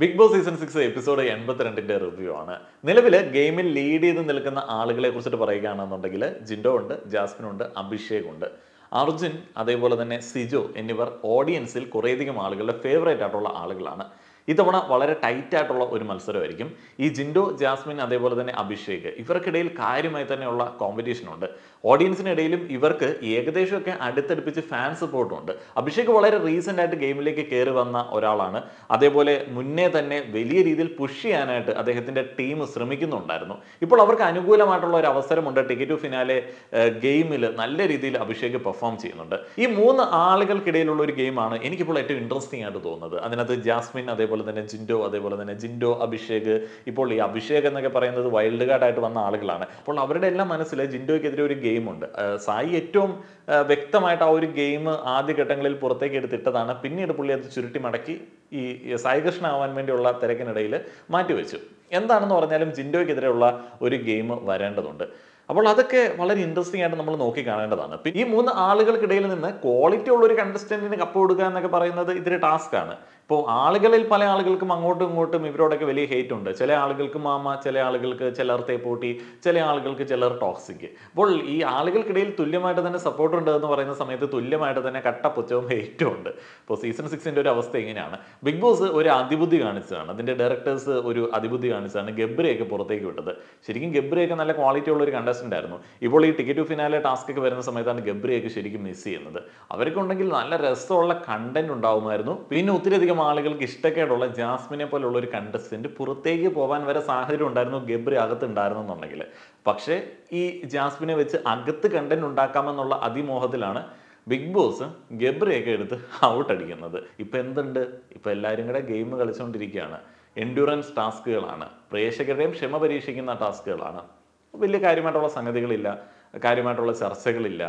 big Boss season six episode എൺപത്തിരണ്ടിന്റെ review ആണ് നിലവിൽ ഗെയിമിൽ ലീഡ് ചെയ്ത് നിൽക്കുന്ന ആളുകളെ കുറിച്ചിട്ട് പറയുകയാണെന്നുണ്ടെങ്കിൽ ജിൻഡോ ഉണ്ട് ജാസ്മിൻ ഉണ്ട് അഭിഷേക് ഉണ്ട് അർജുൻ അതേപോലെ തന്നെ സിജോ എന്നിവർ ഓഡിയൻസിൽ കുറേയധികം ആളുകളുടെ ഫേവറേറ്റ് ആയിട്ടുള്ള ആളുകളാണ് ഇത്തവണ വളരെ ടൈറ്റ് ആയിട്ടുള്ള ഒരു മത്സരമായിരിക്കും ഈ ജിൻഡോ ജാസ്മിൻ അതേപോലെ തന്നെ അഭിഷേക് ഇവർക്കിടയിൽ കാര്യമായി തന്നെയുള്ള കോമ്പറ്റീഷൻ ഉണ്ട് ഓഡിയൻസിനിടയിലും ഇവർക്ക് ഏകദേശമൊക്കെ അടുത്തടുപ്പിച്ച് ഫാൻ സപ്പോർട്ടുണ്ട് അഭിഷേക് വളരെ റീസെൻ്റ് ആയിട്ട് ഗെയിമിലേക്ക് കയറി വന്ന ഒരാളാണ് അതേപോലെ മുന്നേ തന്നെ വലിയ രീതിയിൽ പുഷ് ചെയ്യാനായിട്ട് അദ്ദേഹത്തിൻ്റെ ടീം ശ്രമിക്കുന്നുണ്ടായിരുന്നു ഇപ്പോൾ അവർക്ക് അനുകൂലമായിട്ടുള്ള ഒരു അവസരമുണ്ട് ടിക്കറ്റ് ടു ഫിനാലെ ഗെയിമിൽ നല്ല രീതിയിൽ അഭിഷേക് പെർഫോം ചെയ്യുന്നുണ്ട് ഈ മൂന്ന് ആളുകൾക്കിടയിലുള്ള ഒരു ഗെയിമാണ് എനിക്കിപ്പോൾ ഏറ്റവും ഇൻട്രസ്റ്റിംഗ് ആയിട്ട് തോന്നുന്നത് അതിനകത്ത് ജാസ്മിൻ അതേപോലെ അതേപോലെ തന്നെ ജിൻഡോ അതേപോലെ തന്നെ ജിൻഡോ അഭിഷേക് ഇപ്പോൾ ഈ അഭിഷേക് എന്നൊക്കെ പറയുന്നത് വൈൽഡ് കാർഡായിട്ട് വന്ന ആളുകളാണ് അപ്പോൾ അവരുടെ എല്ലാം മനസ്സിൽ ജിൻഡോയ്ക്കെതിരെ ഒരു ഗെയിമുണ്ട് സായി ഏറ്റവും വ്യക്തമായിട്ട് ആ ഒരു ഗെയിം ആദ്യഘട്ടങ്ങളിൽ പുറത്തേക്ക് എടുത്തിട്ടതാണ് പിന്നീട് പുള്ളി അത് ചുരുട്ടി മടക്കി ഈ കൃഷ്ണ ആവാൻ വേണ്ടിയുള്ള തിരക്കിനിടയിൽ മാറ്റിവെച്ചു എന്താണെന്ന് പറഞ്ഞാലും ജിൻഡോയ്ക്കെതിരെയുള്ള ഒരു ഗെയിം വരേണ്ടതുണ്ട് അപ്പോൾ അതൊക്കെ വളരെ ഇൻട്രസ്റ്റിംഗ് ആയിട്ട് നമ്മൾ നോക്കി കാണേണ്ടതാണ് ഈ മൂന്ന് ആളുകൾക്കിടയിൽ നിന്ന് ക്വാളിറ്റി ഉള്ള ഒരു കണ്ടസ്റ്റന്റിന് കപ്പ് കൊടുക്കുക എന്നൊക്കെ പറയുന്നത് ഇതൊരു ടാസ്ക് ആണ് ഇപ്പോൾ ആളുകളിൽ പല ആളുകൾക്കും അങ്ങോട്ടും ഇങ്ങോട്ടും ഇവരോടൊക്കെ വലിയ ഹേറ്റ് ഉണ്ട് ചില ആളുകൾക്ക് മാമ ചില ആളുകൾക്ക് ചിലർ തേപ്പോട്ടി ചില ആളുകൾക്ക് ചിലർ ടോക്സിക് അപ്പോൾ ഈ ആളുകൾക്കിടയിൽ തുല്യമായിട്ട് തന്നെ സപ്പോർട്ട് ഉണ്ട് എന്ന് പറയുന്ന സമയത്ത് തുല്യമായിട്ട് തന്നെ കട്ടപ്പുച്ചവും ഹേറ്റും ഉണ്ട് ഇപ്പോൾ സീസൺ സിക്സിൻ്റെ ഒരു അവസ്ഥ എങ്ങനെയാണ് ബിഗ് ബോസ് ഒരു അതിബുദ്ധി കാണിച്ചതാണ് അതിൻ്റെ ഡയറക്ടേഴ്സ് ഒരു അതിബുദ്ധി കാണിച്ചതാണ് ഗബ്രിയൊക്കെ പുറത്തേക്ക് വിട്ടത് ശരിക്കും ഗബ്രിയൊക്കെ നല്ല ക്വാളിറ്റി ഉള്ള ഒരു കണ്ടസ്റ്റൻ്റ് ആയിരുന്നു ഇപ്പോൾ ഈ ടിക്കറ്റ് ടു ഫിനാലെ ടാസ്ക് ഒക്കെ വരുന്ന സമയത്താണ് ഗബ്രിയൊക്കെ ശരിക്കും മിസ് ചെയ്യുന്നത് അവർക്കുണ്ടെങ്കിൽ നല്ല രസമുള്ള കണ്ടന്റ് ഉണ്ടാവുമായിരുന്നു പിന്നെ ഒത്തിരി അധികം ആളുകൾക്ക് ഇഷ്ടക്കേടുള്ള ജാസ്മിനെ പോലുള്ള ഒരു കണ്ടസ്റ്റന്റ് പുറത്തേക്ക് പോകാൻ വരെ സാഹചര്യം ഉണ്ടായിരുന്നു ഗബ്രി അകത്ത് ഉണ്ടായിരുന്നു എന്നുണ്ടെങ്കിൽ പക്ഷേ ഈ ജാസ്മിനെ വെച്ച് അകത്ത് കണ്ടന്റ് ഉണ്ടാക്കാമെന്നുള്ള അതിമോഹത്തിലാണ് ബിഗ് ബോസ് ഗബ്രിയൊക്കെ എടുത്ത് ഔട്ട് അടിക്കുന്നത് ഇപ്പം എന്തുണ്ട് ഇപ്പം എല്ലാവരും കൂടെ ഗെയിം കളിച്ചുകൊണ്ടിരിക്കുകയാണ് എൻഡ്യൂറൻസ് ടാസ്കുകളാണ് പ്രേക്ഷകരുടെയും ക്ഷമ പരീക്ഷിക്കുന്ന ടാസ്കുകളാണ് വലിയ കാര്യമായിട്ടുള്ള സംഗതികളില്ല കാര്യമായിട്ടുള്ള ചർച്ചകളില്ല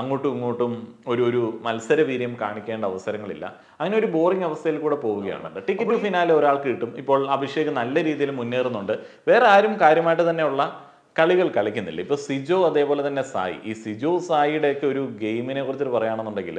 അങ്ങോട്ടും ഇങ്ങോട്ടും ഒരു ഒരു മത്സരവീര്യം കാണിക്കേണ്ട അവസരങ്ങളില്ല അങ്ങനെ ഒരു ബോറിംഗ് അവസ്ഥയിൽ കൂടെ പോവുകയാണ് ടിക്കറ്റ് ടു ഫിനാലെ ഒരാൾക്ക് കിട്ടും ഇപ്പോൾ അഭിഷേക് നല്ല രീതിയിൽ മുന്നേറുന്നുണ്ട് വേറെ ആരും കാര്യമായിട്ട് തന്നെയുള്ള കളികൾ കളിക്കുന്നില്ല ഇപ്പോൾ സിജോ അതേപോലെ തന്നെ സായി ഈ സിജോ സായിയുടെയൊക്കെ ഒരു ഗെയിമിനെ കുറിച്ച് പറയുകയാണെന്നുണ്ടെങ്കിൽ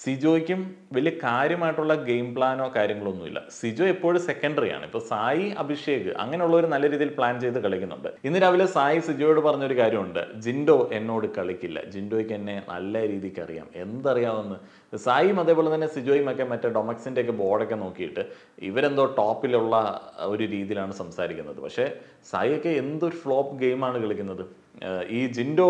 സിജോയ്ക്കും വലിയ കാര്യമായിട്ടുള്ള ഗെയിം പ്ലാനോ കാര്യങ്ങളൊന്നുമില്ല സിജോ എപ്പോഴും സെക്കൻഡറി ആണ് ഇപ്പൊ സായി അഭിഷേക് അങ്ങനെയുള്ളവർ നല്ല രീതിയിൽ പ്ലാൻ ചെയ്ത് കളിക്കുന്നുണ്ട് ഇന്ന് രാവിലെ സായി സിജോയോട് പറഞ്ഞൊരു കാര്യമുണ്ട് ജിൻഡോ എന്നോട് കളിക്കില്ല ജിൻഡോയ്ക്ക് എന്നെ നല്ല രീതിക്ക് അറിയാം എന്തറിയാമെന്ന് സായിയും അതേപോലെ തന്നെ സിജോയും ഒക്കെ മറ്റേ ഡൊമക്സിന്റെ ഒക്കെ ബോർഡൊക്കെ നോക്കിയിട്ട് ഇവരെന്തോ ടോപ്പിലുള്ള ഒരു രീതിയിലാണ് സംസാരിക്കുന്നത് പക്ഷേ സായിയൊക്കെ എന്തൊരു ഫ്ലോപ്പ് ഗെയിമാണ് കളിക്കുന്നത് ഈ ജിൻഡോ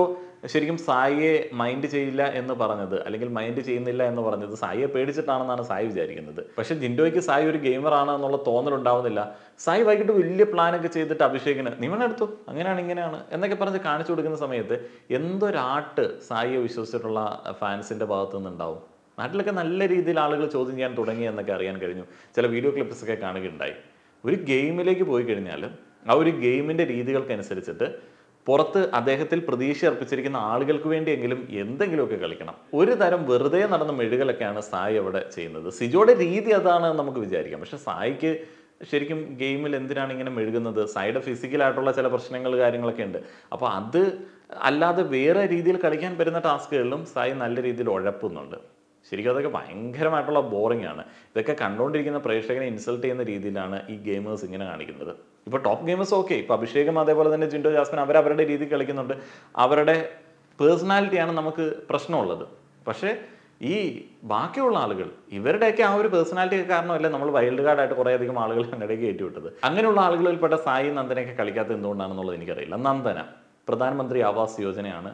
ശരിക്കും സായിയെ മൈൻഡ് ചെയ്യില്ല എന്ന് പറഞ്ഞത് അല്ലെങ്കിൽ മൈൻഡ് ചെയ്യുന്നില്ല എന്ന് പറഞ്ഞത് സായിയെ പേടിച്ചിട്ടാണെന്നാണ് സായി വിചാരിക്കുന്നത് പക്ഷെ ജിൻഡോയ്ക്ക് സായി ഒരു ഗെയിമറാണ് എന്നുള്ള ഉണ്ടാവുന്നില്ല സായി വൈകിട്ട് വലിയ പ്ലാനൊക്കെ ചെയ്തിട്ട് അഭിഷേകിന് എടുത്തു അങ്ങനെയാണ് ഇങ്ങനെയാണ് എന്നൊക്കെ പറഞ്ഞ് കാണിച്ചു കൊടുക്കുന്ന സമയത്ത് എന്തൊരാട്ട് സായിയെ വിശ്വസിച്ചിട്ടുള്ള ഫാൻസിന്റെ ഭാഗത്തു നിന്നുണ്ടാവും നാട്ടിലൊക്കെ നല്ല രീതിയിൽ ആളുകൾ ചോദ്യം ചെയ്യാൻ തുടങ്ങി എന്നൊക്കെ അറിയാൻ കഴിഞ്ഞു ചില വീഡിയോ ക്ലിപ്സൊക്കെ കാണുകയുണ്ടായി ഒരു ഗെയിമിലേക്ക് പോയി കഴിഞ്ഞാൽ ആ ഒരു ഗെയിമിൻ്റെ രീതികൾക്കനുസരിച്ചിട്ട് പുറത്ത് അദ്ദേഹത്തിൽ പ്രതീക്ഷ അർപ്പിച്ചിരിക്കുന്ന ആളുകൾക്ക് വേണ്ടിയെങ്കിലും എന്തെങ്കിലുമൊക്കെ കളിക്കണം ഒരു തരം വെറുതെ നടന്ന മെഴുകലൊക്കെയാണ് സായി അവിടെ ചെയ്യുന്നത് സിജോയുടെ രീതി അതാണ് നമുക്ക് വിചാരിക്കാം പക്ഷെ സായിക്ക് ശരിക്കും ഗെയിമിൽ എന്തിനാണ് ഇങ്ങനെ മെഴുകുന്നത് സൈഡ് ഫിസിക്കലായിട്ടുള്ള ചില പ്രശ്നങ്ങൾ കാര്യങ്ങളൊക്കെ ഉണ്ട് അപ്പോൾ അത് അല്ലാതെ വേറെ രീതിയിൽ കളിക്കാൻ പറ്റുന്ന ടാസ്കുകളിലും സായി നല്ല രീതിയിൽ ഉഴപ്പുന്നുണ്ട് ശരിക്കും അതൊക്കെ ഭയങ്കരമായിട്ടുള്ള ബോറിംഗ് ആണ് ഇതൊക്കെ കണ്ടുകൊണ്ടിരിക്കുന്ന പ്രേക്ഷകനെ ഇൻസൾട്ട് ചെയ്യുന്ന രീതിയിലാണ് ഈ ഗെയിമേഴ്സ് ഇങ്ങനെ കാണിക്കുന്നത് ഇപ്പോൾ ടോപ്പ് ഗെയിമേഴ്സ് ഓക്കെ ഇപ്പോൾ അഭിഷേകം അതേപോലെ തന്നെ ജിൻഡോ ജാസ്മിൻ അവർ അവരുടെ രീതി കളിക്കുന്നുണ്ട് അവരുടെ പേഴ്സണാലിറ്റിയാണ് നമുക്ക് പ്രശ്നമുള്ളത് പക്ഷേ ഈ ബാക്കിയുള്ള ആളുകൾ ഇവരുടെയൊക്കെ ആ ഒരു പേഴ്സണാലിറ്റി കാരണമല്ലേ നമ്മൾ വൈൽഡ് കാർഡായിട്ട് കുറേയധികം ആളുകൾ ഇടയ്ക്ക് ഏറ്റുവിട്ടത് അങ്ങനെയുള്ള ആളുകളിൽപ്പെട്ട സായി നന്ദനയൊക്കെ കളിക്കാത്ത എന്തുകൊണ്ടാണെന്നുള്ളത് എനിക്കറിയില്ല നന്ദന പ്രധാനമന്ത്രി ആവാസ് യോജനയാണ്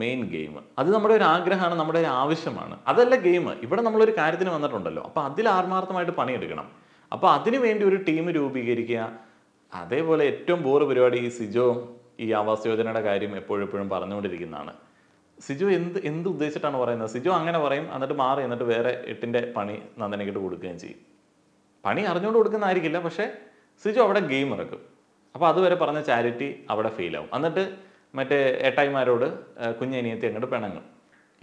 മെയിൻ ഗെയിം അത് നമ്മുടെ ഒരു ആഗ്രഹമാണ് നമ്മുടെ ഒരു ആവശ്യമാണ് അതല്ല ഗെയിം ഇവിടെ നമ്മളൊരു കാര്യത്തിന് വന്നിട്ടുണ്ടല്ലോ അപ്പോൾ അതിൽ ആത്മാർത്ഥമായിട്ട് പണിയെടുക്കണം അപ്പോൾ അതിനു വേണ്ടി ഒരു ടീം രൂപീകരിക്കുക അതേപോലെ ഏറ്റവും ബോറ് പരിപാടി ഈ സിജോ ഈ ആവാസ് യോജനയുടെ കാര്യം എപ്പോഴും എപ്പോഴും പറഞ്ഞുകൊണ്ടിരിക്കുന്നതാണ് സിജു എന്ത് എന്ത് ഉദ്ദേശിച്ചിട്ടാണ് പറയുന്നത് സിജു അങ്ങനെ പറയും എന്നിട്ട് മാറി എന്നിട്ട് വേറെ എട്ടിൻ്റെ പണി നന്ദനക്കിട്ട് കൊടുക്കുകയും ചെയ്യും പണി അറിഞ്ഞുകൊണ്ട് കൊടുക്കുന്നതായിരിക്കില്ല പക്ഷേ സിജു അവിടെ ഗെയിം ഇറക്കും അപ്പോൾ അതുവരെ പറഞ്ഞ ചാരിറ്റി അവിടെ ഫെയിലാവും എന്നിട്ട് മറ്റേ ഏട്ടായിമാരോട് കുഞ്ഞനിയത്തി അങ്ങോട്ട് പിണങ്ങും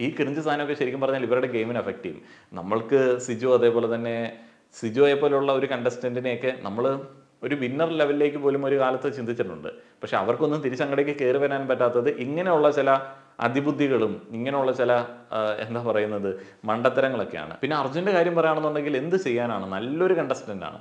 ഈ കിറിഞ്ച് സാധനമൊക്കെ ശരിക്കും പറഞ്ഞാൽ ഇവരുടെ ഗെയിമിനെ എഫക്റ്റ് ചെയ്യും നമ്മൾക്ക് സിജു അതേപോലെ തന്നെ സിജോയെ പോലുള്ള ഒരു കണ്ടസ്റ്റൻറ്റിനെയൊക്കെ നമ്മൾ ഒരു വിന്നർ ലെവലിലേക്ക് പോലും ഒരു കാലത്ത് ചിന്തിച്ചിട്ടുണ്ട് പക്ഷെ അവർക്കൊന്നും തിരിച്ചങ്ങടേക്ക് കയറി വരാൻ പറ്റാത്തത് ഇങ്ങനെയുള്ള ചില അതിബുദ്ധികളും ഇങ്ങനെയുള്ള ചില എന്താ പറയുന്നത് മണ്ടത്തരങ്ങളൊക്കെയാണ് പിന്നെ അർജുൻ്റെ കാര്യം പറയുകയാണെന്നുണ്ടെങ്കിൽ എന്ത് ചെയ്യാനാണ് നല്ലൊരു കണ്ടസ്റ്റൻ്റാണ്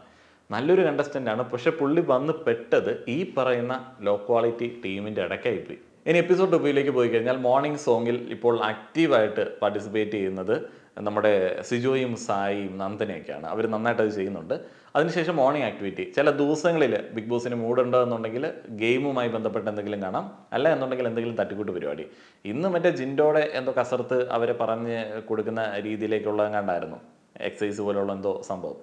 നല്ലൊരു കണ്ടസ്റ്റൻ്റാണ് പക്ഷെ പുള്ളി വന്ന് പെട്ടത് ഈ പറയുന്ന ലോ ക്വാളിറ്റി ടീമിൻ്റെ ഇടയ്ക്കായി പോയി ഇനി എപ്പിസോഡ് ടൂബിയിലേക്ക് പോയി കഴിഞ്ഞാൽ മോർണിംഗ് സോങ്ങിൽ ഇപ്പോൾ ആക്റ്റീവായിട്ട് പാർട്ടിസിപ്പേറ്റ് ചെയ്യുന്നത് നമ്മുടെ സിജോയും സായിയും നന്ദനയൊക്കെയാണ് അവർ നന്നായിട്ട് അത് ചെയ്യുന്നുണ്ട് അതിനുശേഷം മോർണിംഗ് ആക്ടിവിറ്റി ചില ദിവസങ്ങളിൽ ബിഗ് ബോസിന് മൂടുണ്ടോ എന്നുണ്ടെങ്കിൽ ഗെയിമുമായി ബന്ധപ്പെട്ട് എന്തെങ്കിലും കാണാം അല്ല എന്നുണ്ടെങ്കിൽ എന്തെങ്കിലും തട്ടിക്കൂട്ട് പരിപാടി ഇന്ന് മറ്റേ ജിൻഡോടെ എന്തോ കസർത്ത് അവരെ പറഞ്ഞ് കൊടുക്കുന്ന രീതിയിലേക്കുള്ള കണ്ടായിരുന്നു എക്സസൈസ് പോലെയുള്ള എന്തോ സംഭവം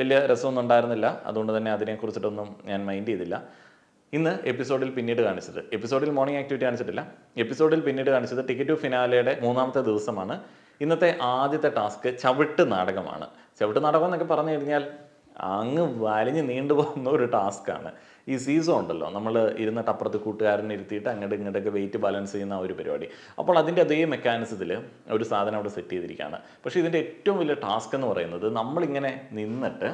വലിയ രസമൊന്നും ഉണ്ടായിരുന്നില്ല അതുകൊണ്ട് തന്നെ അതിനെക്കുറിച്ചിട്ടൊന്നും ഞാൻ മൈൻഡ് ചെയ്തില്ല ഇന്ന് എപ്പിസോഡിൽ പിന്നീട് കാണിച്ചത് എപ്പിസോഡിൽ മോർണിംഗ് ആക്ടിവിറ്റി കാണിച്ചിട്ടില്ല എപ്പിസോഡിൽ പിന്നീട് കാണിച്ചത് ടിക്കറ്റ് ടു ഫിനാലയുടെ മൂന്നാമത്തെ ദിവസമാണ് ഇന്നത്തെ ആദ്യത്തെ ടാസ്ക് ചവിട്ട് നാടകമാണ് ചവിട്ട് നാടകം എന്നൊക്കെ പറഞ്ഞു കഴിഞ്ഞാൽ അങ്ങ് വലിഞ്ഞ് നീണ്ടുപോകുന്ന ഒരു ടാസ്ക്കാണ് ഈ സീസൺ ഉണ്ടല്ലോ നമ്മൾ ഇരുന്നിട്ട് അപ്പുറത്ത് കൂട്ടുകാരനെ ഇരുത്തിയിട്ട് അങ്ങോട്ട് ഇങ്ങോട്ടൊക്കെ വെയിറ്റ് ബാലൻസ് ചെയ്യുന്ന ഒരു പരിപാടി അപ്പോൾ അതിൻ്റെ അതേ മെക്കാനിസത്തിൽ ഒരു സാധനം അവിടെ സെറ്റ് ചെയ്തിരിക്കുകയാണ് പക്ഷേ ഇതിൻ്റെ ഏറ്റവും വലിയ ടാസ്ക് എന്ന് പറയുന്നത് നമ്മളിങ്ങനെ നിന്നിട്ട്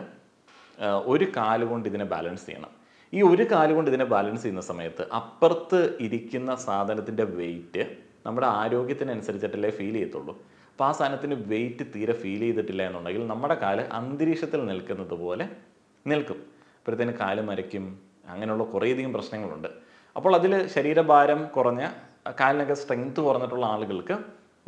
ഒരു കാലുകൊണ്ട് ഇതിനെ ബാലൻസ് ചെയ്യണം ഈ ഒരു കാലുകൊണ്ട് ഇതിനെ ബാലൻസ് ചെയ്യുന്ന സമയത്ത് അപ്പുറത്ത് ഇരിക്കുന്ന സാധനത്തിൻ്റെ വെയിറ്റ് നമ്മുടെ ആരോഗ്യത്തിനനുസരിച്ചിട്ടല്ലേ ഫീൽ ചെയ്യത്തുള്ളൂ അപ്പോൾ ആ സാധനത്തിന് വെയിറ്റ് തീരെ ഫീൽ ചെയ്തിട്ടില്ല എന്നുണ്ടെങ്കിൽ നമ്മുടെ കാല് അന്തരീക്ഷത്തിൽ നിൽക്കുന്നത് പോലെ നിൽക്കും അപ്പോഴത്തേന് കാല് മരയ്ക്കും അങ്ങനെയുള്ള കുറേയധികം പ്രശ്നങ്ങളുണ്ട് അപ്പോൾ അതിൽ ശരീരഭാരം കുറഞ്ഞ കാലിനൊക്കെ സ്ട്രെങ്ത് കുറഞ്ഞിട്ടുള്ള ആളുകൾക്ക്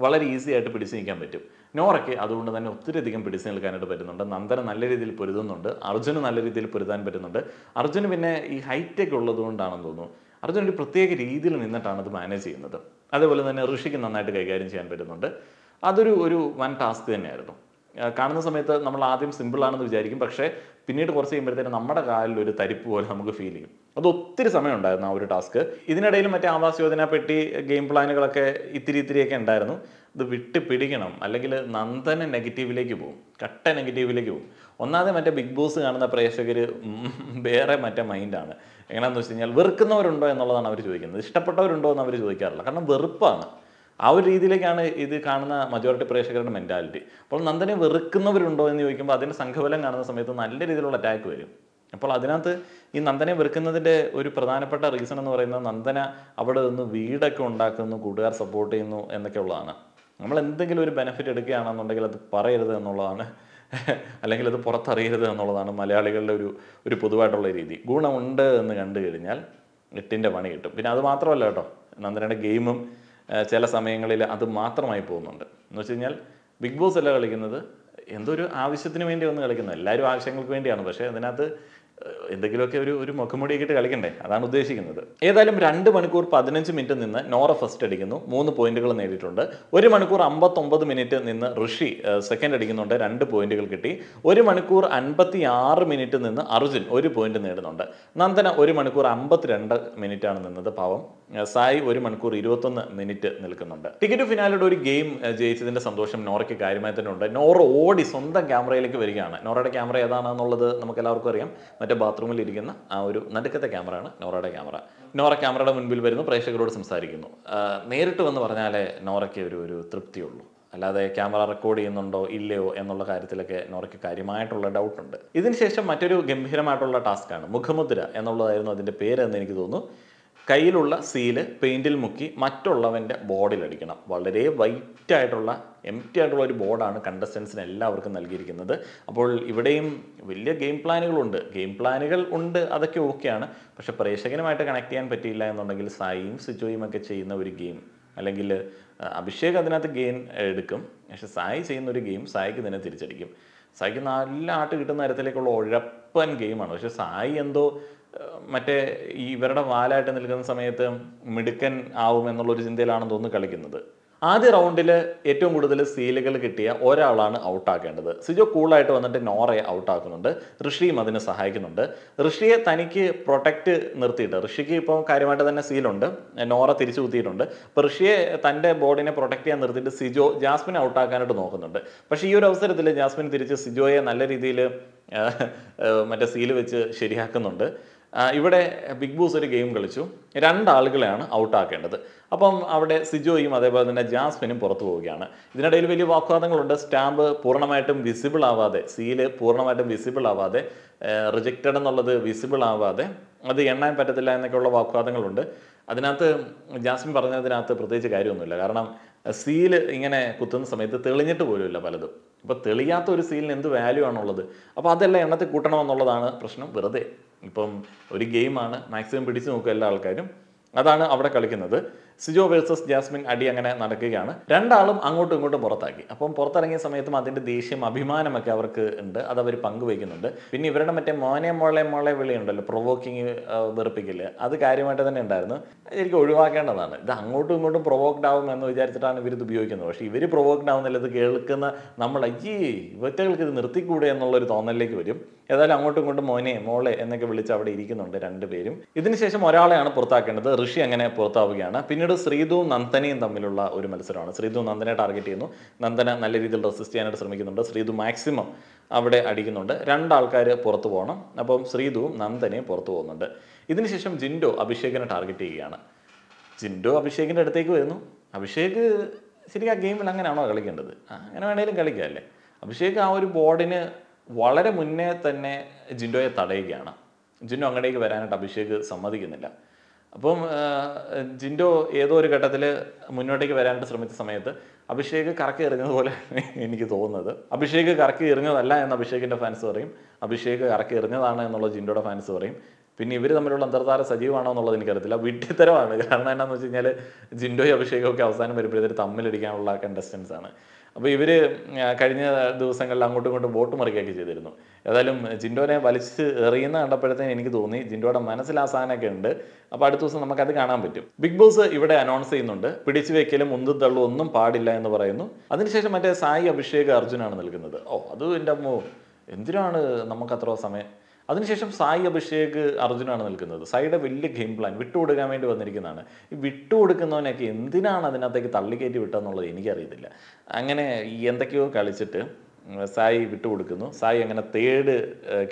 വളരെ ഈസി ആയിട്ട് പിടിച്ചു നിൽക്കാൻ പറ്റും നോറയ്ക്ക് അതുകൊണ്ട് തന്നെ ഒത്തിരി അധികം പിടിച്ചു നിൽക്കാനായിട്ട് പറ്റുന്നുണ്ട് നന്ദന നല്ല രീതിയിൽ പൊരുതുന്നുണ്ട് അർജുന് നല്ല രീതിയിൽ പൊരുതാൻ പറ്റുന്നുണ്ട് അർജുന് പിന്നെ ഈ ഹൈറ്റൊക്കെ കൊണ്ടാണെന്ന് തോന്നുന്നു അർജുൻ ഒരു പ്രത്യേക രീതിയിൽ നിന്നിട്ടാണ് അത് മാനേജ് ചെയ്യുന്നത് അതേപോലെ തന്നെ ഋഷിക്ക് നന്നായിട്ട് കൈകാര്യം ചെയ്യാൻ പറ്റുന്നുണ്ട് അതൊരു ഒരു വൻ ടാസ്ക് തന്നെയായിരുന്നു കാണുന്ന സമയത്ത് നമ്മൾ ആദ്യം സിമ്പിളാണെന്ന് വിചാരിക്കും പക്ഷേ പിന്നീട് കുറച്ച് കഴിയുമ്പോഴത്തേനും നമ്മുടെ കാലിൽ ഒരു തരിപ്പ് പോലെ നമുക്ക് ഫീൽ ചെയ്യും അത് ഒത്തിരി സമയമുണ്ടായിരുന്നു ആ ഒരു ടാസ്ക് ഇതിനിടയിൽ മറ്റേ ആവാസ് യോജന പെട്ടി ഗെയിം പ്ലാനുകളൊക്കെ ഇത്തിരി ഇത്തിരിയൊക്കെ ഉണ്ടായിരുന്നു ഇത് വിട്ട് പിടിക്കണം അല്ലെങ്കിൽ നന്ദന നെഗറ്റീവിലേക്ക് പോകും കട്ട നെഗറ്റീവിലേക്ക് പോകും ഒന്നാമത് മറ്റേ ബിഗ് ബോസ് കാണുന്ന പ്രേക്ഷകർ വേറെ മറ്റേ മൈൻഡാണ് എങ്ങനെയാണെന്ന് വെച്ച് കഴിഞ്ഞാൽ വെറുക്കുന്നവരുണ്ടോ എന്നുള്ളതാണ് അവർ ചോദിക്കുന്നത് ഇഷ്ടപ്പെട്ടവരുണ്ടോ എന്ന് അവർ ചോദിക്കാറില്ല കാരണം വെറുപ്പാണ് ആ ഒരു രീതിയിലേക്കാണ് ഇത് കാണുന്ന മജോറിറ്റി പ്രേക്ഷകരുടെ മെൻറ്റാലിറ്റി അപ്പോൾ നന്ദനെ വെറുക്കുന്നവരുണ്ടോ എന്ന് ചോദിക്കുമ്പോൾ അതിൻ്റെ സംഘബലം കാണുന്ന സമയത്ത് നല്ല രീതിയിലുള്ള അറ്റാക്ക് വരും അപ്പോൾ അതിനകത്ത് ഈ നന്ദനെ വെറുക്കുന്നതിൻ്റെ ഒരു പ്രധാനപ്പെട്ട റീസൺ എന്ന് പറയുന്നത് നന്ദന അവിടെ നിന്ന് വീടൊക്കെ ഉണ്ടാക്കുന്നു കൂട്ടുകാർ സപ്പോർട്ട് ചെയ്യുന്നു എന്നൊക്കെ ഉള്ളതാണ് നമ്മൾ എന്തെങ്കിലും ഒരു ബെനിഫിറ്റ് എടുക്കുകയാണെന്നുണ്ടെങ്കിൽ അത് പറയരുത് എന്നുള്ളതാണ് അല്ലെങ്കിൽ അത് പുറത്തറിയരുത് എന്നുള്ളതാണ് മലയാളികളുടെ ഒരു ഒരു പൊതുവായിട്ടുള്ള രീതി ഗുണമുണ്ട് എന്ന് കണ്ടു കഴിഞ്ഞാൽ എട്ടിൻ്റെ പണി കിട്ടും പിന്നെ അത് മാത്രമല്ല കേട്ടോ നന്ദനയുടെ ഗെയിമും ചില സമയങ്ങളിൽ അത് മാത്രമായി പോകുന്നുണ്ട് എന്ന് വെച്ച് കഴിഞ്ഞാൽ ബിഗ് ബോസ് അല്ല കളിക്കുന്നത് എന്തോ ഒരു ആവശ്യത്തിന് വേണ്ടി വന്ന് കളിക്കുന്നത് എല്ലാവരും ആവശ്യങ്ങൾക്ക് വേണ്ടിയാണ് പക്ഷേ അതിനകത്ത് എന്തെങ്കിലുമൊക്കെ ഒരു ഒരു മുഖമുടിയൊക്കെ കളിക്കണ്ടേ അതാണ് ഉദ്ദേശിക്കുന്നത് ഏതായാലും രണ്ട് മണിക്കൂർ പതിനഞ്ച് മിനിറ്റ് നിന്ന് നോറ ഫസ്റ്റ് അടിക്കുന്നു മൂന്ന് പോയിന്റുകൾ നേടിയിട്ടുണ്ട് ഒരു മണിക്കൂർ അമ്പത്തൊമ്പത് മിനിറ്റ് നിന്ന് ഋഷി സെക്കൻഡ് അടിക്കുന്നുണ്ട് രണ്ട് പോയിന്റുകൾ കിട്ടി ഒരു മണിക്കൂർ അൻപത്തി ആറ് മിനിറ്റ് നിന്ന് അർജുൻ ഒരു പോയിന്റ് നേടുന്നുണ്ട് നന്ദന ഒരു മണിക്കൂർ അമ്പത്തിരണ്ട് മിനിറ്റാണ് നിന്നത് പാവം സായി ഒരു മണിക്കൂർ ഇരുപത്തൊന്ന് മിനിറ്റ് നിൽക്കുന്നുണ്ട് ടിക്കറ്റ് ഫിനാലിയുടെ ഒരു ഗെയിം ജയിച്ചതിന്റെ സന്തോഷം നോറയ്ക്ക് കാര്യമായി തന്നെ ഉണ്ട് നോറ ഓടി സ്വന്തം ക്യാമറയിലേക്ക് വരികയാണ് നോറയുടെ ക്യാമറ ഏതാണെന്നുള്ളത് നമുക്ക് എല്ലാവർക്കും അറിയാം മറ്റേ ബാത്റൂമിൽ ഇരിക്കുന്ന ആ ഒരു നടുക്കത്തെ ക്യാമറയാണ് നോറയുടെ ക്യാമറ നോറ ക്യാമറയുടെ മുൻപിൽ വരുന്നു പ്രേക്ഷകരോട് സംസാരിക്കുന്നു നേരിട്ട് വന്ന് പറഞ്ഞാലേ നോറയ്ക്ക് ഒരു ഒരു തൃപ്തിയുള്ളൂ അല്ലാതെ ക്യാമറ റെക്കോർഡ് ചെയ്യുന്നുണ്ടോ ഇല്ലയോ എന്നുള്ള കാര്യത്തിലൊക്കെ നോറയ്ക്ക് കാര്യമായിട്ടുള്ള ഡൗട്ടുണ്ട് ഇതിനുശേഷം മറ്റൊരു ഗംഭീരമായിട്ടുള്ള ടാസ്ക്കാണ് മുഖമുദ്ര എന്നുള്ളതായിരുന്നു അതിൻ്റെ പേരെന്ന് എനിക്ക് തോന്നുന്നു കയ്യിലുള്ള സീല് പെയിൻറ്റിൽ മുക്കി മറ്റുള്ളവൻ്റെ ബോർഡിലടിക്കണം വളരെ വൈറ്റ് ആയിട്ടുള്ള എം ടി ആയിട്ടുള്ള ഒരു ബോർഡാണ് കണ്ടസ്റ്റൻസിന് എല്ലാവർക്കും നൽകിയിരിക്കുന്നത് അപ്പോൾ ഇവിടെയും വലിയ ഗെയിം പ്ലാനുകളുണ്ട് ഗെയിം പ്ലാനുകൾ ഉണ്ട് അതൊക്കെ ഓക്കെയാണ് പക്ഷെ പ്രേക്ഷകനുമായിട്ട് കണക്ട് ചെയ്യാൻ പറ്റിയില്ല എന്നുണ്ടെങ്കിൽ സായിയും സിജോയും ഒക്കെ ചെയ്യുന്ന ഒരു ഗെയിം അല്ലെങ്കിൽ അഭിഷേക് അതിനകത്ത് ഗെയിം എടുക്കും പക്ഷെ സായി ചെയ്യുന്ന ഒരു ഗെയിം സായിക്ക് തന്നെ തിരിച്ചടിക്കും സായിക്ക് നല്ല ആട്ട് കിട്ടുന്ന തരത്തിലേക്കുള്ള ഉഴപ്പൻ ഗെയിമാണ് പക്ഷെ സായി എന്തോ മറ്റേ ഈ ഇവരുടെ വാലായിട്ട് നിൽക്കുന്ന സമയത്ത് മിടുക്കൻ ആവും എന്നുള്ളൊരു ചിന്തയിലാണ് തോന്നുന്നു കളിക്കുന്നത് ആദ്യ റൗണ്ടിൽ ഏറ്റവും കൂടുതൽ സീലുകൾ കിട്ടിയ ഒരാളാണ് ഔട്ടാക്കേണ്ടത് സിജോ കൂളായിട്ട് വന്നിട്ട് നോറയെ ഔട്ടാക്കുന്നുണ്ട് ഋഷിയും അതിനെ സഹായിക്കുന്നുണ്ട് ഋഷിയെ തനിക്ക് പ്രൊട്ടക്റ്റ് നിർത്തിയിട്ട് ഋഷിക്ക് ഇപ്പോൾ കാര്യമായിട്ട് തന്നെ സീലുണ്ട് നോറ തിരിച്ചു കുത്തിയിട്ടുണ്ട് അപ്പോൾ ഋഷിയെ തൻ്റെ ബോർഡിനെ പ്രൊട്ടക്റ്റ് ചെയ്യാൻ നിർത്തിയിട്ട് സിജോ ജാസ്മിനെ ഔട്ടാക്കാനായിട്ട് നോക്കുന്നുണ്ട് പക്ഷേ ഈ ഒരു അവസരത്തിൽ ജാസ്മിൻ തിരിച്ച് സിജോയെ നല്ല രീതിയിൽ മറ്റേ സീല് വെച്ച് ശരിയാക്കുന്നുണ്ട് ഇവിടെ ബിഗ് ബോസ് ഒരു ഗെയിം കളിച്ചു രണ്ടാളുകളെയാണ് ഔട്ടാക്കേണ്ടത് അപ്പം അവിടെ സിജോയും അതേപോലെ തന്നെ ജാസ്മിനും പുറത്തു പോവുകയാണ് ഇതിനിടയിൽ വലിയ വാക്വാദങ്ങളുണ്ട് സ്റ്റാമ്പ് പൂർണ്ണമായിട്ടും വിസിബിൾ ആവാതെ സീല് പൂർണ്ണമായിട്ടും വിസിബിൾ ആവാതെ റിജക്റ്റഡ് എന്നുള്ളത് വിസിബിൾ ആവാതെ അത് എണ്ണാൻ പറ്റത്തില്ല എന്നൊക്കെയുള്ള വാക്വാദങ്ങളുണ്ട് അതിനകത്ത് ജാസ്മിൻ പറഞ്ഞതിനകത്ത് പ്രത്യേകിച്ച് കാര്യമൊന്നുമില്ല കാരണം സീല് ഇങ്ങനെ കുത്തുന്ന സമയത്ത് തെളിഞ്ഞിട്ട് പോലുമില്ല പലതും അപ്പോൾ തെളിയാത്ത ഒരു സീലിന് എന്ത് വാല്യൂ ആണുള്ളത് അപ്പോൾ അതെല്ലാം എണ്ണത്തിൽ കൂട്ടണമെന്നുള്ളതാണ് പ്രശ്നം വെറുതെ ഇപ്പം ഒരു ഗെയിമാണ് മാക്സിമം പിടിച്ചു നോക്കുക എല്ലാ ആൾക്കാരും അതാണ് അവിടെ കളിക്കുന്നത് സിജോ വേഴ്സസ് ജാസ്മിൻ അടി അങ്ങനെ നടക്കുകയാണ് രണ്ടാളും അങ്ങോട്ടും ഇങ്ങോട്ടും പുറത്താക്കി അപ്പം പുറത്തിറങ്ങിയ സമയത്തും അതിൻ്റെ ദേഷ്യം അഭിമാനമൊക്കെ അവർക്ക് ഉണ്ട് അത് അവർ പങ്കുവയ്ക്കുന്നുണ്ട് പിന്നെ ഇവരുടെ മറ്റേ മോനെ മോളെ മോളെ വിളിയുണ്ടല്ലോ പ്രൊവോക്കിങ് വെറുപ്പിക്കില്ല അത് കാര്യമായിട്ട് തന്നെ ഉണ്ടായിരുന്നു എനിക്ക് ഒഴിവാക്കേണ്ടതാണ് ഇത് അങ്ങോട്ടും ഇങ്ങോട്ടും പ്രൊവോക്ഡ് ആവും എന്ന് വിചാരിച്ചിട്ടാണ് ഇവരിത് ഉപയോഗിക്കുന്നത് പക്ഷേ ഇവർ പ്രൊവോക്ഡ് ആവുന്നില്ല ഇത് കേൾക്കുന്ന നമ്മൾ അയ്യേ ഇവറ്റകൾക്ക് ഇത് നിർത്തിക്കൂടെ എന്നുള്ളൊരു തോന്നലിലേക്ക് വരും ഏതായാലും അങ്ങോട്ടും ഇങ്ങോട്ടും മോനെ മോളെ എന്നൊക്കെ വിളിച്ച് അവിടെ ഇരിക്കുന്നുണ്ട് രണ്ടുപേരും ഇതിനുശേഷം ഒരാളെയാണ് പുറത്താക്കേണ്ടത് ഋഷി അങ്ങനെ പുറത്താവുകയാണ് പിന്നീട് ശ്രീതുവും നന്ദനയും തമ്മിലുള്ള ഒരു മത്സരമാണ് ശ്രീതു നന്ദനെ ടാർഗറ്റ് ചെയ്യുന്നു നന്ദന നല്ല രീതിയിൽ റെസിസ്റ്റ് ചെയ്യാനായിട്ട് ശ്രമിക്കുന്നുണ്ട് ശ്രീതു മാക്സിമം അവിടെ അടിക്കുന്നുണ്ട് രണ്ടാൾക്കാർ പുറത്തു പോകണം അപ്പം ശ്രീതുവും നന്ദനയും പുറത്തു പോകുന്നുണ്ട് ഇതിനുശേഷം ജിൻഡോ അഭിഷേകിനെ ടാർഗറ്റ് ചെയ്യുകയാണ് ജിൻഡോ അഭിഷേകിൻ്റെ അടുത്തേക്ക് വരുന്നു അഭിഷേക് ശരിക്കും ആ ഗെയിമിൽ അങ്ങനെയാണോ കളിക്കേണ്ടത് അങ്ങനെ വേണേലും കളിക്കാം അല്ലേ അഭിഷേക് ആ ഒരു ബോർഡിന് വളരെ മുന്നേ തന്നെ ജിൻഡോയെ തടയുകയാണ് ജിൻഡോ അങ്ങടേക്ക് വരാനായിട്ട് അഭിഷേക് സമ്മതിക്കുന്നില്ല അപ്പം ജിൻഡോ ഏതോ ഒരു ഘട്ടത്തിൽ മുന്നോട്ടേക്ക് വരാനായിട്ട് ശ്രമിച്ച സമയത്ത് അഭിഷേക് കറക്കി എറിഞ്ഞത് പോലെ എനിക്ക് തോന്നുന്നത് അഭിഷേക് കറക്കി എറിഞ്ഞതല്ല എന്ന് അഭിഷേകിൻ്റെ ഫാൻസ് പറയും അഭിഷേക് കറക്കി എറിഞ്ഞതാണ് എന്നുള്ള ജിൻഡോയുടെ ഫാൻസ് പറയും പിന്നെ ഇവർ തമ്മിലുള്ള അന്തർധാര സജീവമാണോ എന്നുള്ളത് എനിക്കറിയത്തില്ല വിഡ്ഢിത്തരമാണ് കാരണം എന്താണെന്ന് വെച്ച് കഴിഞ്ഞാൽ ജിൻഡോയും അഭിഷേകമൊക്കെ ഒക്കെ അവസാനം വരുമ്പോഴത്തേക്ക് തമ്മിലടിക്കാനുള്ള കണ്ടസ്റ്റൻസ് ആണ് അപ്പോൾ ഇവർ കഴിഞ്ഞ ദിവസങ്ങളിൽ അങ്ങോട്ടും ഇങ്ങോട്ടും വോട്ട് മറിക്കുകയൊക്കെ ചെയ്തിരുന്നു ഏതായാലും ജിൻഡോനെ വലിച്ച് എറിയുന്ന കണ്ടപ്പോഴത്തേന് എനിക്ക് തോന്നി ജിൻഡോയുടെ മനസ്സിൽ ആ സാധനമൊക്കെ ഉണ്ട് അപ്പോൾ അടുത്ത ദിവസം നമുക്കത് കാണാൻ പറ്റും ബിഗ് ബോസ് ഇവിടെ അനൗൺസ് ചെയ്യുന്നുണ്ട് പിടിച്ചു വയ്ക്കലും ഉന്തും തള്ളും ഒന്നും പാടില്ല എന്ന് പറയുന്നു അതിനുശേഷം മറ്റേ സായി അഭിഷേക് അർജുനാണ് നിൽക്കുന്നത് ഓ അത് എൻ്റെ അമ്മോ എന്തിനാണ് നമുക്കത്ര സമയം അതിനുശേഷം സായി അഭിഷേക് അർജുനാണ് നിൽക്കുന്നത് സായിയുടെ വലിയ ഗെയിം പ്ലാൻ വിട്ടുകൊടുക്കാൻ വേണ്ടി വന്നിരിക്കുന്നതാണ് ഈ വിട്ടുകൊടുക്കുന്നവനൊക്കെ എന്തിനാണ് അതിനകത്തേക്ക് തള്ളിക്കയറ്റി വിട്ടതെന്നുള്ളത് എനിക്കറിയത്തില്ല അങ്ങനെ എന്തൊക്കെയോ കളിച്ചിട്ട് സായി വിട്ടുകൊടുക്കുന്നു സായി അങ്ങനെ തേർഡ്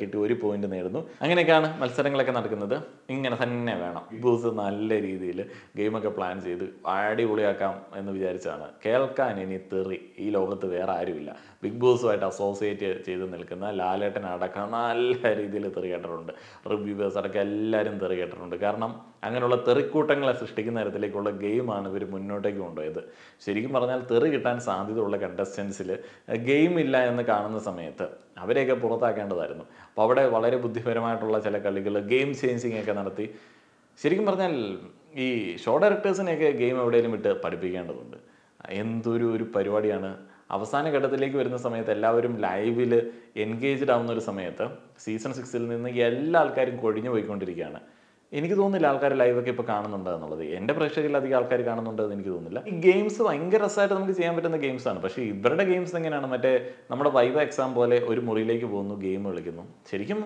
കിട്ടി ഒരു പോയിന്റ് നേടുന്നു അങ്ങനെയൊക്കെയാണ് മത്സരങ്ങളൊക്കെ നടക്കുന്നത് ഇങ്ങനെ തന്നെ വേണം ബൂസ് നല്ല രീതിയിൽ ഗെയിമൊക്കെ പ്ലാൻ ചെയ്ത് അടിപൊളിയാക്കാം എന്ന് വിചാരിച്ചാണ് കേൾക്കാൻ ഇനി തെറി ഈ ലോകത്ത് വേറെ ആരുമില്ല ബിഗ് ബോസുമായിട്ട് അസോസിയേറ്റ് ചെയ്ത് നിൽക്കുന്ന ലാലേട്ടൻ അടക്കം നല്ല രീതിയിൽ തെറി കേട്ടിട്ടുണ്ട് റിവ്യൂവേഴ്സ് അടക്കം എല്ലാവരും തെറി കേട്ടിട്ടുണ്ട് കാരണം അങ്ങനെയുള്ള തെറിക്കൂട്ടങ്ങളെ സൃഷ്ടിക്കുന്ന തരത്തിലേക്കുള്ള ഗെയിമാണ് ഇവർ മുന്നോട്ടേക്ക് കൊണ്ടുപോയത് ശരിക്കും പറഞ്ഞാൽ തെറി കിട്ടാൻ സാധ്യതയുള്ള കണ്ടസ്റ്റൻസിൽ ഗെയിം ഇല്ല എന്ന് കാണുന്ന സമയത്ത് അവരെയൊക്കെ പുറത്താക്കേണ്ടതായിരുന്നു അപ്പോൾ അവിടെ വളരെ ബുദ്ധിപരമായിട്ടുള്ള ചില കളികൾ ഗെയിം ചേഞ്ചിങ് ഒക്കെ നടത്തി ശരിക്കും പറഞ്ഞാൽ ഈ ഷോ ഡയറക്ടേഴ്സിനെയൊക്കെ ഗെയിം എവിടെയെങ്കിലും വിട്ട് പഠിപ്പിക്കേണ്ടതുണ്ട് എന്തൊരു ഒരു പരിപാടിയാണ് അവസാന ഘട്ടത്തിലേക്ക് വരുന്ന സമയത്ത് എല്ലാവരും ലൈവിൽ എൻഗേജ്ഡ് ആവുന്ന ഒരു സമയത്ത് സീസൺ സിക്സിൽ നിന്ന് എല്ലാ ആൾക്കാരും കൊഴിഞ്ഞു പോയിക്കൊണ്ടിരിക്കുകയാണ് എനിക്ക് തോന്നുന്നില്ല ആൾക്കാർ ലൈവൊക്കെ ഇപ്പോൾ കാണുന്നുണ്ട് എന്നുള്ളത് എൻ്റെ പ്രേക്ഷകരിൽ അധികം ആൾക്കാർ കാണുന്നുണ്ട് എന്ന് എനിക്ക് തോന്നുന്നില്ല ഈ ഗെയിംസ് ഭയങ്കര രസമായിട്ട് നമുക്ക് ചെയ്യാൻ പറ്റുന്ന ഗെയിംസ് ആണ് പക്ഷേ ഇവരുടെ ഗെയിംസ് എങ്ങനെയാണ് മറ്റേ നമ്മുടെ വൈവ എക്സാം പോലെ ഒരു മുറിയിലേക്ക് പോകുന്നു ഗെയിം കളിക്കുന്നു ശരിക്കും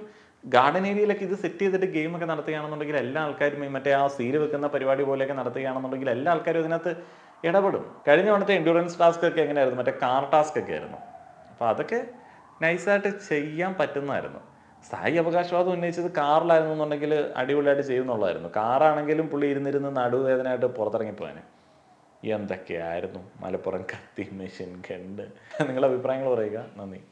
ഗാർഡൻ ഏരിയയിലൊക്കെ ഇത് സെറ്റ് ചെയ്തിട്ട് ഗെയിമൊക്കെ നടത്തുകയാണെന്നുണ്ടെങ്കിൽ എല്ലാ ആൾക്കാരും മറ്റേ ആ സീര് വെക്കുന്ന പരിപാടി പോലെയൊക്കെ നടത്തുകയാണെന്നുണ്ടെങ്കിൽ എല്ലാ ആൾക്കാരും ഇതിനകത്ത് ഇടപെടും കഴിഞ്ഞ തവണത്തെ എൻഡ്യൂറൻസ് ടാസ്ക് ഒക്കെ എങ്ങനെയായിരുന്നു മറ്റേ കാർ ടാസ്ക് ഒക്കെ ആയിരുന്നു അപ്പോൾ അതൊക്കെ നൈസായിട്ട് ചെയ്യാൻ പറ്റുന്നതായിരുന്നു സ്ഥായി അവകാശവാദം ഉന്നയിച്ചത് കാറിലായിരുന്നു എന്നുണ്ടെങ്കിൽ അടിപൊളിയായിട്ട് ചെയ്യുന്നുള്ളതായിരുന്നു കാറാണെങ്കിലും പുള്ളി ഇരുന്നിരുന്ന് നടുവേദനയായിട്ട് പുറത്തിറങ്ങിപ്പോയതിന് എന്തൊക്കെയായിരുന്നു മലപ്പുറം കത്തി മെഷീൻ കണ്ട് നിങ്ങളുടെ അഭിപ്രായങ്ങൾ പറയുക നന്ദി